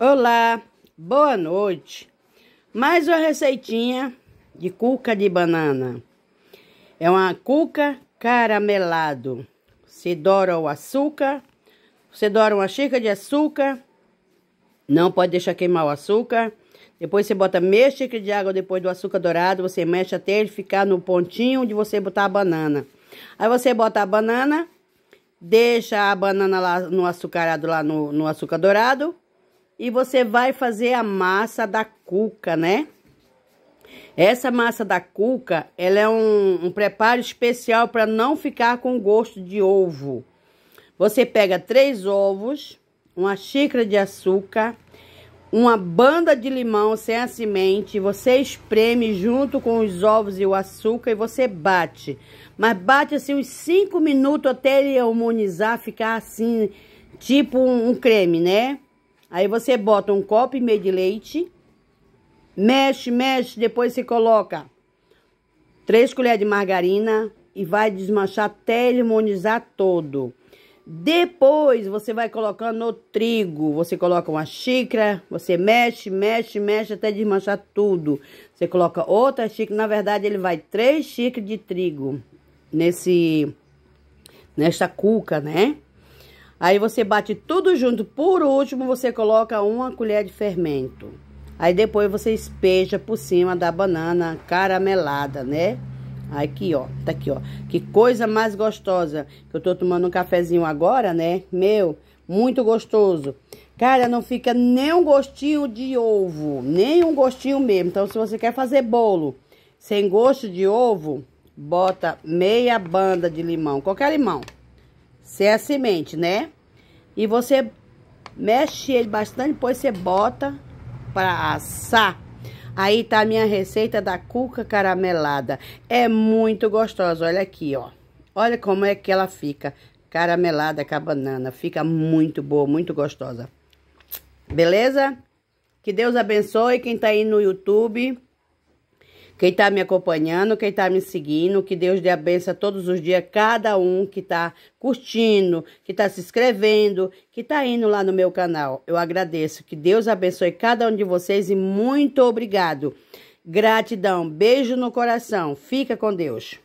Olá, boa noite. Mais uma receitinha de cuca de banana. É uma cuca caramelado. Você dora o açúcar, você dora uma xícara de açúcar, não pode deixar queimar o açúcar. Depois você bota meia xícara de água depois do açúcar dourado, você mexe até ele ficar no pontinho onde você botar a banana. Aí você bota a banana, deixa a banana lá no açucarado, lá no, no açúcar dourado, e você vai fazer a massa da cuca, né? Essa massa da cuca, ela é um, um preparo especial para não ficar com gosto de ovo. Você pega três ovos, uma xícara de açúcar, uma banda de limão sem a semente, você espreme junto com os ovos e o açúcar e você bate. Mas bate assim uns 5 minutos até ele harmonizar, ficar assim, tipo um, um creme, né? Aí você bota um copo e meio de leite, mexe, mexe, depois você coloca três colheres de margarina e vai desmanchar até ele harmonizar todo. Depois você vai colocando o trigo, você coloca uma xícara, você mexe, mexe, mexe até desmanchar tudo. Você coloca outra xícara, na verdade ele vai três xícaras de trigo nesse nesta cuca, né? Aí você bate tudo junto. Por último, você coloca uma colher de fermento. Aí depois você espeja por cima da banana caramelada, né? Aqui, ó. Tá aqui, ó. Que coisa mais gostosa. Que eu tô tomando um cafezinho agora, né? Meu, muito gostoso. Cara, não fica nem um gostinho de ovo. Nem um gostinho mesmo. Então, se você quer fazer bolo sem gosto de ovo, bota meia banda de limão. Qualquer limão. Se é a semente, né? E você mexe ele bastante, depois você bota para assar. Aí tá a minha receita da cuca caramelada. É muito gostosa, olha aqui, ó. Olha como é que ela fica caramelada com a banana. Fica muito boa, muito gostosa. Beleza? Que Deus abençoe quem tá aí no YouTube. Quem está me acompanhando, quem está me seguindo, que Deus dê a benção todos os dias, cada um que está curtindo, que está se inscrevendo, que está indo lá no meu canal. Eu agradeço. Que Deus abençoe cada um de vocês e muito obrigado. Gratidão. Beijo no coração. Fica com Deus.